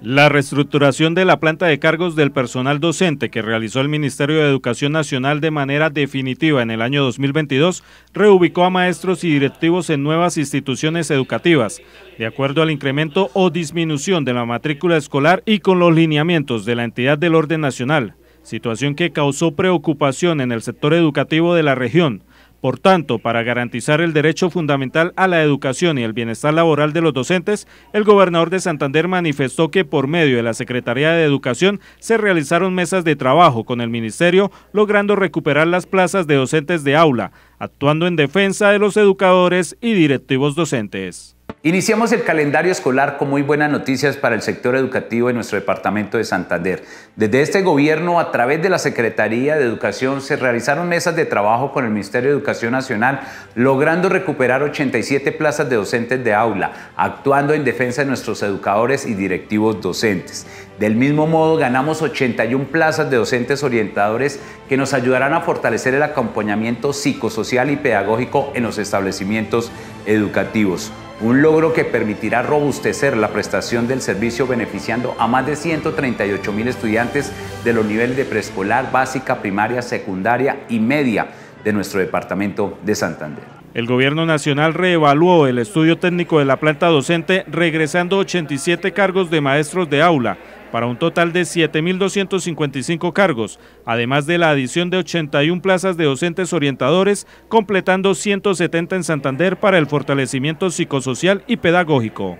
La reestructuración de la planta de cargos del personal docente que realizó el Ministerio de Educación Nacional de manera definitiva en el año 2022 reubicó a maestros y directivos en nuevas instituciones educativas, de acuerdo al incremento o disminución de la matrícula escolar y con los lineamientos de la entidad del orden nacional, situación que causó preocupación en el sector educativo de la región, por tanto, para garantizar el derecho fundamental a la educación y el bienestar laboral de los docentes, el gobernador de Santander manifestó que por medio de la Secretaría de Educación se realizaron mesas de trabajo con el ministerio, logrando recuperar las plazas de docentes de aula, actuando en defensa de los educadores y directivos docentes. Iniciamos el calendario escolar con muy buenas noticias para el sector educativo en nuestro departamento de Santander. Desde este gobierno, a través de la Secretaría de Educación, se realizaron mesas de trabajo con el Ministerio de Educación Nacional, logrando recuperar 87 plazas de docentes de aula, actuando en defensa de nuestros educadores y directivos docentes. Del mismo modo, ganamos 81 plazas de docentes orientadores que nos ayudarán a fortalecer el acompañamiento psicosocial y pedagógico en los establecimientos educativos un logro que permitirá robustecer la prestación del servicio beneficiando a más de 138 mil estudiantes de los niveles de preescolar, básica, primaria, secundaria y media de nuestro departamento de Santander. El gobierno nacional reevaluó el estudio técnico de la planta docente, regresando 87 cargos de maestros de aula, para un total de 7.255 cargos, además de la adición de 81 plazas de docentes orientadores, completando 170 en Santander para el fortalecimiento psicosocial y pedagógico.